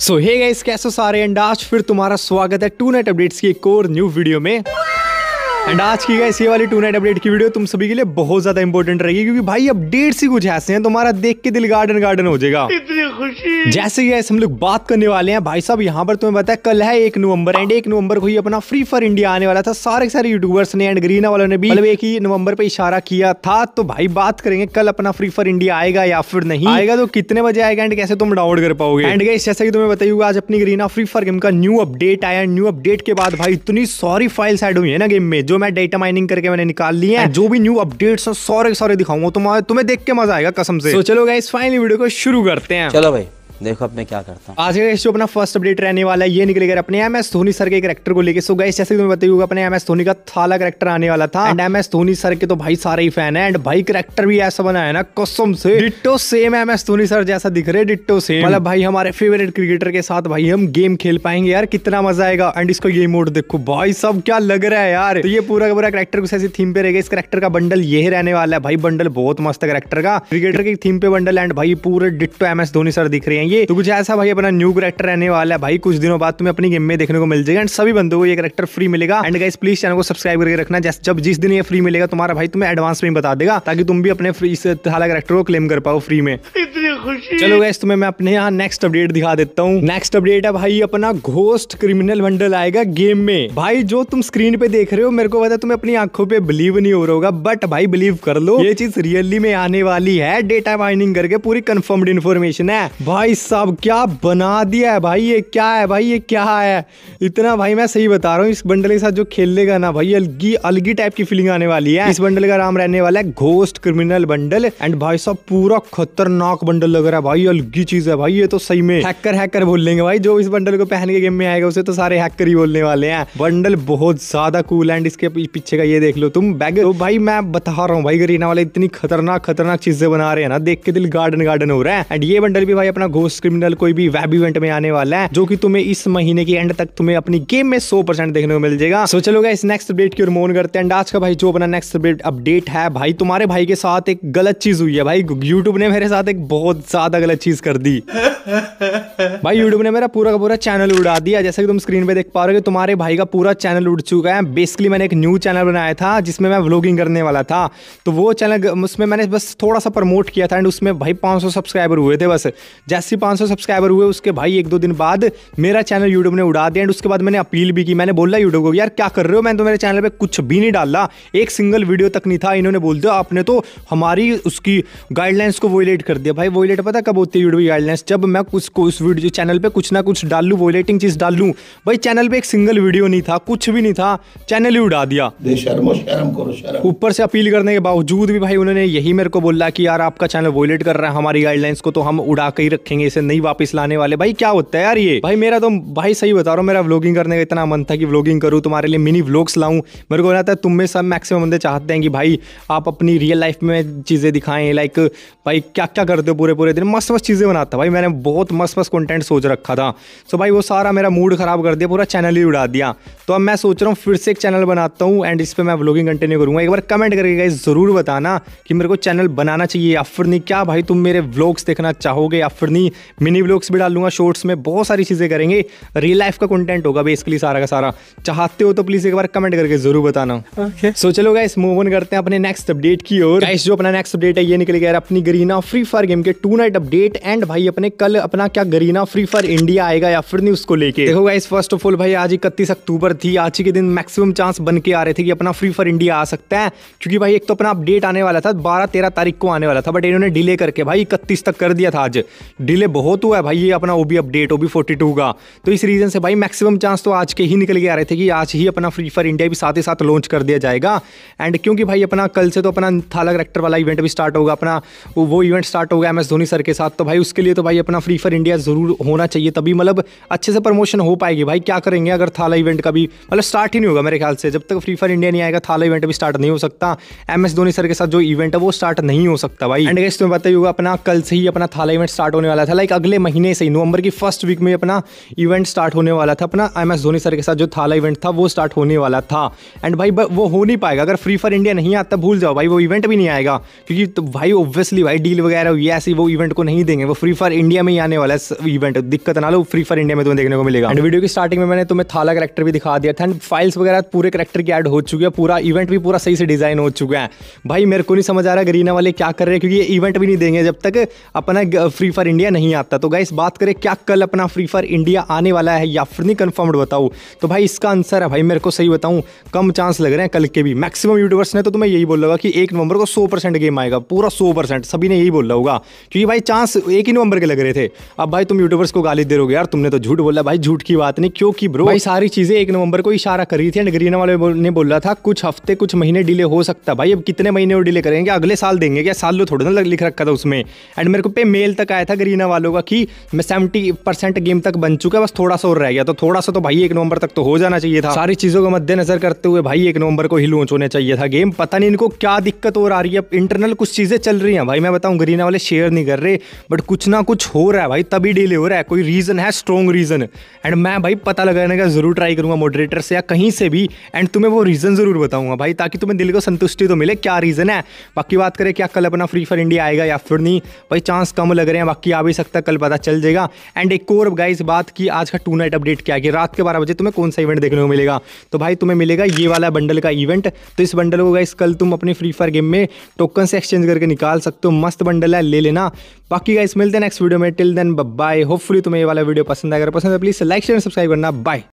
सो hey guys कैसे सारे and आज फिर तुम्हारा स्वागत है टू नाइट अपडेट्स की एक और न्यू वीडियो में एंड आज की गई ये वाली टू नाइट अपडेट की वीडियो तुम सभी के लिए बहुत ज्यादा इंपॉर्टेंट रहेगी क्योंकि भाई अपडेट ही कुछ ऐसे हैं तुम्हारा देख के दिल गार्डन गार्डन हो जाएगा इतनी खुशी जैसे गैस हम लोग बात करने वाले हैं भाई साहब यहाँ पर तुम्हें बताया कल है एक नवंबर एंड एक नवंबर को ही अपना फ्री फॉर इंडिया आने वाला था सारे सारे यूट्यूबर्स ने एंड ग्रीना वालों ने भी मतलब एक ही नवंबर पे इशारा किया था तो भाई बात करेंगे कल अपना फ्री फॉर इंडिया आएगा या फिर नहीं आएगा तो कितने बजे आएगा एंड कैसे तुम डाउनलोड कर पाओगे एंड गैस जैसे कि तुम्हें बताइए आज अपनी ग्रीना फ्री फॉर गेम का न्यू अपडेट आया न्यू अपडेट के बाद भाई इतनी सारी फाइल्स एड हुई है ना गेम में जो जो मैं डेटा माइनिंग करके मैंने निकाल लिया है जो भी न्यू अपडेट्स हैं सारे सारे दिखाऊंगा तुम्हें तुम्हें देख के मजा आएगा कसम से तो so, चलो गाइस फाइनली वीडियो को शुरू करते हैं चलो भाई देखो अब मैं क्या करता हूँ आज का जो अपना फर्स्ट अपडेट रहने वाला है ये निकले गए अपने एम एस धोनी सर के करेक्टर को लेकर सो गए जैसे तुम्हें बताइए अपने एम एस धोनी का थाला करेक्टर आने वाला था and M S Dhoni sir के तो भाई सारे ही फैन है एंड भाई करेक्टर भी ऐसा बना है ना कसम से ditto same M S Dhoni sir जैसा दिख रहे डिट्टो सेम मतलब भाई हमारे फेवरेट क्रिकेटर के साथ भाई हम गेम खेल पाएंगे यार कितना मजा आएगा एंड इसको ये मोड देखो भाई सब क्या लग रहा है यार तो ये पूरा का पूरा करेक्टर कुछ ऐसी थीम पे रहेगा इस करेक्टर का बंडल यही रहने वाला है भाई बंडल बहुत मस्त करेक्टर का क्रिकेटर की थीम पे बंडल एंड भाई पूरे ditto M S Dhoni sir दिख रहे हैं हैं ये तो कुछ ऐसा भाई अपना न्यू करेक्टर रहने वाला है भाई कुछ दिनों बाद तुम्हें अपनी गेम में देखने को मिल जाएगा एंड सभी बंदों को ये करेक्टर फ्री मिलेगा एंड गाइस प्लीज चैनल को सब्सक्राइब करके रखना जब जिस दिन ये फ्री मिलेगा तुम्हारा भाई तुम्हें एडवांस में बता देगा ताकि तुम भी अपने फ्री से करेक्टर को क्लेम कर पाओ फ्री में मुझे खुशी चलो गैस तुम्हें मैं अपने यहाँ नेक्स्ट अपडेट दिखा देता हूँ नेक्स्ट अपडेट है भाई अपना घोस्ट क्रिमिनल बंडल आएगा गेम में भाई जो तुम स्क्रीन पे देख रहे हो मेरे को पता तुम्हें अपनी आंखों पे बिलीव नहीं हो रहा होगा बट भाई बिलीव कर लो ये चीज रियली में आने वाली है डेटा माइनिंग करके पूरी कंफर्म्ड इन्फॉर्मेशन है भाई साहब क्या बना दिया है भाई ये क्या है भाई ये क्या है इतना भाई मैं सही बता रहा हूँ इस बंडल के साथ जो खेलेगा ना भाई अलगी अलगी टाइप की फीलिंग आने वाली है इस बंडल का नाम रहने वाला है घोस्ट क्रिमिनल बंडल एंड भाई साहब पूरा खतरनाक बंडल लग रहा है भाई अलगी चीज है भाई ये तो सही में हैकर हैकर बोल लेंगे भाई जो इस बंडल को पहन के गेम में आएगा उसे तो सारे हैकर ही बोलने वाले हैं बंडल बहुत ज्यादा कूल एंड इसके पीछे का ये देख लो तुम बैग तो, तो भाई मैं बता रहा हूँ भाई गरीना वाले इतनी खतरनाक खतरनाक चीजें बना रहे हैं ना देख के दिल गार्डन गार्डन हो रहा है एंड ये बंडल भी भाई अपना घोष क्रिमिनल कोई भी वेब इवेंट में आने वाला है जो की तुम्हें इस महीने के एंड तक तुम्हें अपनी गेम में सौ देखने को मिल जाएगा सो चलो इस नेक्स्ट अपडेट की ओर मोन करते हैं आज का भाई जो अपना नेक्स्ट अपडेट है भाई तुम्हारे भाई के साथ एक गलत चीज हुई है भाई यूट्यूब ने मेरे साथ एक बहुत बहुत ज्यादा गलत चीज कर दी भाई यूट्यूब ने मेरा पूरा का पूरा चैनल उड़ा दिया जैसा कि तुम स्क्रीन पे देख पा रहे हो तुम्हारे भाई का पूरा चैनल उड़ चुका है बेसिकली मैंने एक न्यू चैनल बनाया था जिसमें मैं व्लॉगिंग करने वाला था तो वो चैनल उसमें मैंने बस थोड़ा सा प्रमोट किया था एंड उसमें भाई 500 सब्सक्राइबर हुए थे बस जैसे ही 500 सब्सक्राइबर हुए उसके भाई एक दो दिन बाद मेरा चैनल यूट्यूब ने उड़ा दिया एंड उसके बाद मैंने अपील भी की मैंने बोला यूट्यूब को यार क्या कर रहे हो मैंने तो मेरे चैनल पर कुछ भी नहीं डाला एक सिंगल वीडियो तक नहीं था इन्होंने बोल दिया आपने तो हमारी उसकी गाइडलाइंस को वोलेट कर दिया भाई वोलेट पता कब होती है वीडियो गाइडलाइंस जब मैं कुछ को उस वीडियो चैनल पे कुछ ना कुछ डाल लूँ वोलेटिंग चीज़ डाल लूँ भाई चैनल पे एक सिंगल वीडियो नहीं था कुछ भी नहीं था चैनल ही उड़ा दिया ऊपर से अपील करने के बावजूद भी भाई उन्होंने यही मेरे को बोला कि यार आपका चैनल वोलेट कर रहा है हमारी गाइडलाइंस को तो हम उड़ा के ही रखेंगे इसे नहीं वापस लाने वाले भाई क्या होता है यार ये भाई मेरा तो भाई सही बता रहा हूँ मेरा व्लॉगिंग करने का इतना मन था कि व्लॉगिंग करूँ तुम्हारे लिए मिनी व्लॉग्स लाऊँ मेरे को रहता है तुम में सब मैक्सिमम बंदे चाहते हैं कि भाई आप अपनी रियल लाइफ में चीज़ें दिखाएं लाइक भाई क्या क्या करते हो वीडियो पूरे पूरे दिन मस्त मस्त चीज़ें बनाता भाई मैंने बहुत मस्त मस्त कंटेंट सोच रखा था सो भाई वो सारा मेरा मूड ख़राब कर दिया पूरा चैनल ही उड़ा दिया तो अब मैं सोच रहा हूँ फिर से एक चैनल बनाता हूँ एंड इस पर मैं ब्लॉगिंग कंटिन्यू करूँगा एक बार कमेंट करके गाइज ज़रूर बताना कि मेरे को चैनल बनाना चाहिए या फिर नहीं क्या भाई तुम मेरे ब्लॉग्स देखना चाहोगे या फिर नहीं मिनी ब्लॉग्स भी डालूंगा शॉर्ट्स में बहुत सारी चीज़ें करेंगे रियल लाइफ का कंटेंट होगा बेसिकली सारा का सारा चाहते हो तो प्लीज़ एक बार कमेंट करके ज़रूर बताना सो चलो गाइस मूव ऑन करते हैं अपने नेक्स्ट अपडेट की ओर गाइस जो अपना नेक्स्ट अपडेट है ये निकल गया अपनी ग्रीना फ्री फायर गेम उनके टू नाइट अपडेट एंड भाई अपने कल अपना क्या गरीना फ्री फायर इंडिया आएगा या फिर नहीं उसको लेके देखो गाइस फर्स्ट ऑफ ऑल भाई आज इकतीस अक्टूबर थी आज के दिन मैक्सिमम चांस बन के आ रहे थे कि अपना फ्री फायर इंडिया आ सकता है क्योंकि भाई एक तो अपना अपडेट आने वाला था बारह तेरह तारीख को आने वाला था बट इन्होंने डिले करके भाई इकतीस तक कर दिया था आज डिले बहुत हुआ है भाई ये अपना OB update OB forty two का तो इस रीजन से भाई मैक्सिमम चांस तो आज के ही निकल के आ रहे थे कि आज ही अपना फ्री फायर इंडिया भी साथ ही साथ लॉन्च कर दिया जाएगा एंड क्योंकि भाई अपना कल से तो अपना थाला करेक्टर वाला इवेंट भी स्टार्ट होगा अपना वो इवेंट स्टार्ट होगा एम एस धोनी सर के साथ तो भाई उसके लिए तो भाई अपना फ्री फायर इंडिया ज़रूर होना चाहिए तभी मतलब अच्छे से प्रमोशन हो पाएगी भाई क्या करेंगे अगर थाला इवेंट का भी मतलब स्टार्ट ही नहीं होगा मेरे ख्याल से जब तक फ्री फायर इंडिया नहीं आएगा थाला इवेंट भी स्टार्ट नहीं हो सकता एम एस धोनी सर के साथ जो इवेंट है वो स्टार्ट नहीं हो सकता भाई एंड तुम्हें पता ही होगा अपना कल से ही अपना थाला इवेंट स्टार्ट होने वाला था लाइक अगले महीने से ही नवंबर की फर्स्ट वीक में अपना इवेंट स्टार्ट होने वाला था अपना एम एस धोनी सर के साथ जो थाला इवेंट था वो स्टार्ट होने वाला था एंड भाई वो हो नहीं पाएगा अगर फ्री फायर इंडिया नहीं आता भूल जाओ भाई वो इवेंट भी नहीं आएगा क्योंकि तो भाई ऑब्वियसली भाई डील वगैरह हुई है पैसे वो इवेंट को नहीं देंगे वो फ्री फायर इंडिया में ही आने वाला है इवेंट दिक्कत ना लो फ्री फायर इंडिया में तुम्हें देखने को मिलेगा एंड वीडियो की स्टार्टिंग में मैंने तुम्हें थाला करेक्टर भी दिखा दिया था एंड फाइल्स वगैरह पूरे करेक्टर की एड हो चुकी है पूरा इवेंट भी पूरा सही से डिजाइन हो चुका है भाई मेरे को नहीं समझ आ रहा गरीना वाले क्या कर रहे हैं क्योंकि ये इवेंट भी नहीं देंगे जब तक अपना फ्री फायर इंडिया नहीं आता तो गाइस बात करें क्या कल अपना फ्री फायर इंडिया आने वाला है या फिर नहीं कन्फर्म्ड बताऊँ तो भाई इसका आंसर है भाई मेरे को सही बताऊँ कम चांस लग रहे हैं कल के भी मैक्सिमम यूट्यूबर्स ने तो तुम्हें यही बोल रहा कि एक नवंबर को सौ परसेंट गेम आएगा पूरा सौ परसेंट सभी ने यही बोल रहा होगा क्योंकि भाई चांस एक ही नवंबर के लग रहे थे अब भाई तुम यूट्यूबर्स को गाली दे रोगे यार तुमने तो झूठ बोला भाई झूठ की बात नहीं क्योंकि ब्रो भाई सारी चीज़ें एक नवंबर को इशारा करी थी ग्रीना वाले ने बोला था कुछ हफ्ते कुछ महीने डिले हो सकता भाई अब कितने महीने वो डिले करेंगे अगले साल देंगे क्या साल लो तो थोड़ा ना लिख रखा था उसमें एंड मेरे को पे मेल तक आया था ग्रीना वालों का कि मैं सेवेंटी परसेंट गेम तक बन चुका बस थोड़ा सा और रह गया तो थोड़ा सा तो भाई एक नवंबर तक तो हो जाना चाहिए था सारी चीज़ों को मद्देनजर करते हुए भाई एक नवंबर को ही लॉन्च होना चाहिए था गेम पता नहीं इनको क्या दिक्कत और आ रही है इंटरनल कुछ चीज़ें चल रही हैं भाई मैं बताऊँ ग्रीना वाले शेयर क्लियर नहीं कर रहे बट कुछ ना कुछ हो रहा है भाई तभी डिले हो रहा है कोई रीज़न है स्ट्रॉन्ग रीज़न एंड मैं भाई पता लगाने का ज़रूर ट्राई करूंगा मॉडरेटर से या कहीं से भी एंड तुम्हें वो रीज़न ज़रूर बताऊंगा भाई ताकि तुम्हें दिल को संतुष्टि तो मिले क्या रीज़न है बाकी बात करें क्या कल अपना फ्री फायर इंडिया आएगा या फिर नहीं भाई चांस कम लग रहे हैं बाकी आ भी सकता कल पता चल जाएगा एंड एक और गाइज बात की आज का टू नाइट अपडेट क्या कि रात के बारह बजे तुम्हें कौन सा इवेंट देखने को मिलेगा तो भाई तुम्हें मिलेगा ये वाला बंडल का इवेंट तो इस बंडल को गाइस कल तुम अपनी फ्री फायर गेम में टोकन से एक्सचेंज करके निकाल सकते हो मस्त बंडल है ले लेना लेना बाकी गाइस मिलते हैं नेक्स्ट वीडियो में टिल देन बाय होपफुली तुम्हें ये वाला वीडियो पसंद है अगर पसंद है प्लीज़ लाइक शेयर सब्सक्राइब करना बाय